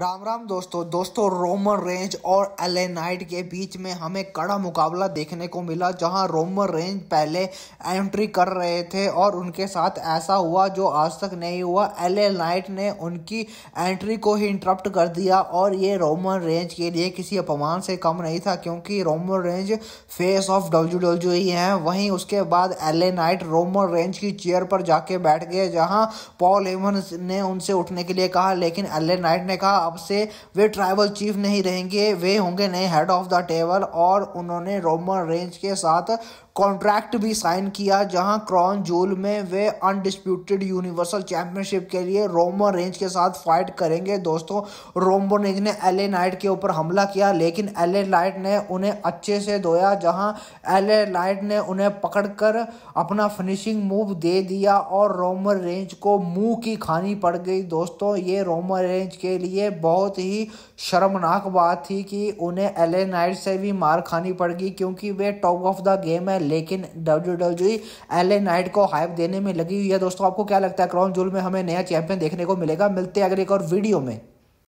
राम राम दोस्तों दोस्तों Roman Reigns और एलेनाइट के बीच में हमें कड़ा मुकाबला देखने को मिला जहां रोमन रेंज पहले एंट्री कर रहे थे और उनके साथ ऐसा हुआ जो आज तक नहीं हुआ एलेनाइट ने उनकी एंट्री को ही इंटरप्ट कर दिया और ये रोमन रेंज के लिए किसी अपमान से कम नहीं था क्योंकि Roman Reigns face of W W ही हैं वहीं उसके बाद एलेनाइट रोमन रेंज की चेयर पर जाके बैठ गए जहाँ पॉल हेमन ने उनसे उठने के लिए कहा लेकिन एलेनाइट ने कहा हिसाब से वे ट्राइबल चीफ नहीं रहेंगे वे होंगे नए हेड ऑफ द टेबल और उन्होंने रोमन रेंज के साथ कॉन्ट्रैक्ट भी साइन किया जहां क्रॉन जोल में वे अनडिस्प्यूटेड यूनिवर्सल चैंपियनशिप के लिए रोमो रेंज के साथ फाइट करेंगे दोस्तों रोमो रेंज ने एल नाइट के ऊपर हमला किया लेकिन एल लाइट ने उन्हें अच्छे से धोया जहां एल नाइट ने उन्हें पकड़कर अपना फिनिशिंग मूव दे दिया और रोमो रेंज को मुंह की खानी पड़ गई दोस्तों ये रोमो रेंज के लिए बहुत ही शर्मनाक बात थी कि उन्हें एल नाइट से भी मार खानी पड़ गई क्योंकि वे टॉप ऑफ द गेम है लेकिन डब्ल्यू डब्ल्यू एल नाइट को हाइप देने में लगी हुई है दोस्तों आपको क्या लगता है क्रॉन जूल में हमें नया चैंपियन देखने को मिलेगा मिलते हैं अगले एक और वीडियो में